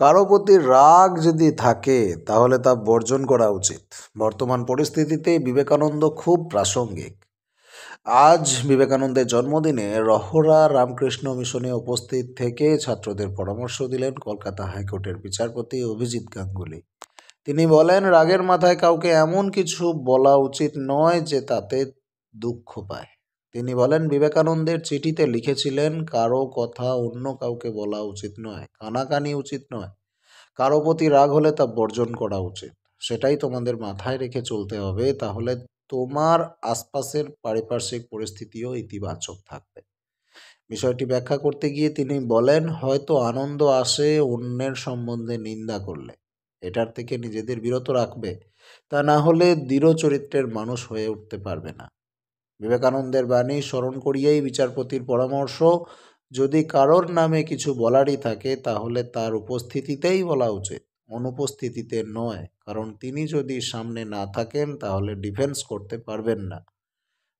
কারো প্রতি রাগ যদি থাকে তাহলে তা বর্জন করা উচিত বর্তমান পরিস্থিতিতে বিবেকানন্দ খুব প্রাসঙ্গিক আজ বিবেকানন্দের জন্মদিনে রহরা রামকৃষ্ণ মিশনে উপস্থিত থেকে ছাত্রদের পরামর্শ দিলেন কলকাতা হাইকোর্টের বিচারপতি অভিজিৎ গাঙ্গুলি তিনি বলেন রাগের মাথায় কাউকে এমন কিছু বলা উচিত নয় যে তাতে দুঃখ পায় তিনি বলেন বিবেকানন্দের চিঠিতে লিখেছিলেন কারো কথা অন্য কাউকে বলা উচিত নয় কানাকানি উচিত নয় কারো প্রতি রাগ হলে তা বর্জন করা উচিত সেটাই তোমাদের মাথায় রেখে চলতে হবে তাহলে তোমার আশপাশের পারিপার্শ্বিক পরিস্থিতিও ইতিবাচক থাকবে বিষয়টি ব্যাখ্যা করতে গিয়ে তিনি বলেন হয়তো আনন্দ আসে অন্যের সম্বন্ধে নিন্দা করলে এটার থেকে নিজেদের বিরত রাখবে তা না হলে দৃঢ় চরিত্রের মানুষ হয়ে উঠতে পারবে না বিবেকানন্দের বাণী স্মরণ করিয়েই বিচারপতির পরামর্শ যদি কারোর নামে কিছু বলারই থাকে তাহলে তার উপস্থিতিতেই বলা উচিত অনুপস্থিতিতে নয় কারণ তিনি যদি সামনে না থাকেন তাহলে ডিফেন্স করতে পারবেন না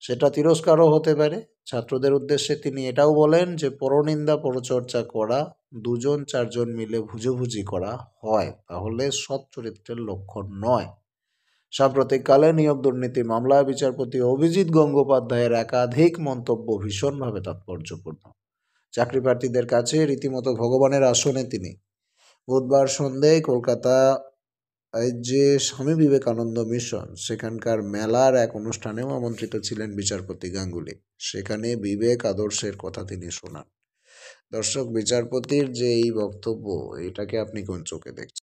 সেটা তিরস্কারও হতে পারে ছাত্রদের উদ্দেশ্যে তিনি এটাও বলেন যে পরনিন্দা পরচর্চা করা দুজন চারজন মিলে ভুজোভুজি করা হয় তাহলে সৎ চরিত্রের লক্ষণ নয় সাম্প্রতিককালে নিয়োগ দুর্নীতি মামলায় বিচারপতি অভিজিৎ গঙ্গোপাধ্যায়ের একাধিক মন্তব্য ভীষণভাবে তাৎপর্যপূর্ণ চাকরি প্রার্থীদের কাছে রীতিমতো ভগবানের আসনে তিনি বুধবার সন্ধ্যায় কলকাতা যে স্বামী বিবেকানন্দ মিশন সেখানকার মেলার এক অনুষ্ঠানেও আমন্ত্রিত ছিলেন বিচারপতি গাঙ্গুলি সেখানে বিবেক আদর্শের কথা তিনি শোনান দর্শক বিচারপতির যে এই বক্তব্য এটাকে আপনি কোন চোখে দেখছেন